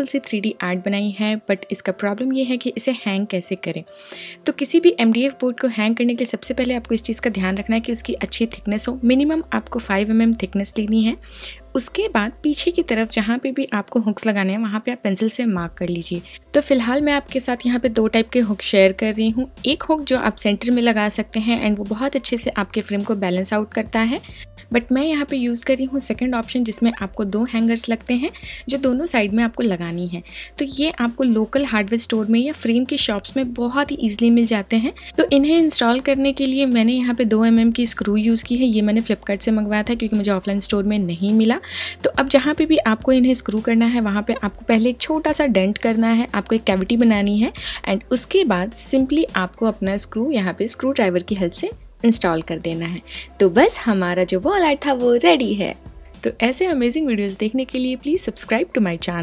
simple सी three D art बनाई है बट इसका प्रॉब्लम ये है कि इसे हैंग कैसे करें तो किसी भी एम बोर्ड को हैंग करने के लिए सबसे पहले आपको इस चीज़ का ध्यान रखना है कि उसकी अच्छी थिकनेस हो मिनिमम आपको फाइव एम एम थिकनेस लेनी है उसके बाद पीछे की तरफ जहाँ पे भी आपको हुक्स लगाने हैं वहाँ पे आप पेंसिल से मार्क कर लीजिए तो फिलहाल मैं आपके साथ यहाँ पे दो टाइप के हुक शेयर कर रही हूँ एक हुक जो आप सेंटर में लगा सकते हैं एंड वो बहुत अच्छे से आपके फ्रेम को बैलेंस आउट करता है बट मैं यहाँ पे यूज़ कर रही हूँ सेकेंड ऑप्शन जिसमें आपको दो हैंगर्स लगते हैं जो दोनों साइड में आपको लगानी है तो ये आपको लोकल हार्डवेयर स्टोर में या फ्रेम की शॉप्स में बहुत ही ईजिली मिल जाते हैं तो इन्हें इंस्टॉल करने के लिए मैंने यहाँ पर दो एम mm की स्क्रू यूज़ की है ये मैंने फ्लिपकार्ट से मंगवाया था क्योंकि मुझे ऑफलाइन स्टोर में नहीं मिला तो अब जहाँ पर भी आपको इन्हें स्क्रू करना है वहाँ पर आपको पहले एक छोटा सा डेंट करना है आपको एक कैविटी बनानी है एंड उसके बाद सिंपली आपको अपना स्क्रू यहाँ पे स्क्रू ड्राइवर की हेल्प से इंस्टॉल कर देना है तो बस हमारा जो वॉल आर्ट था वो रेडी है तो ऐसे अमेजिंग वीडियोस देखने के लिए please subscribe to my channel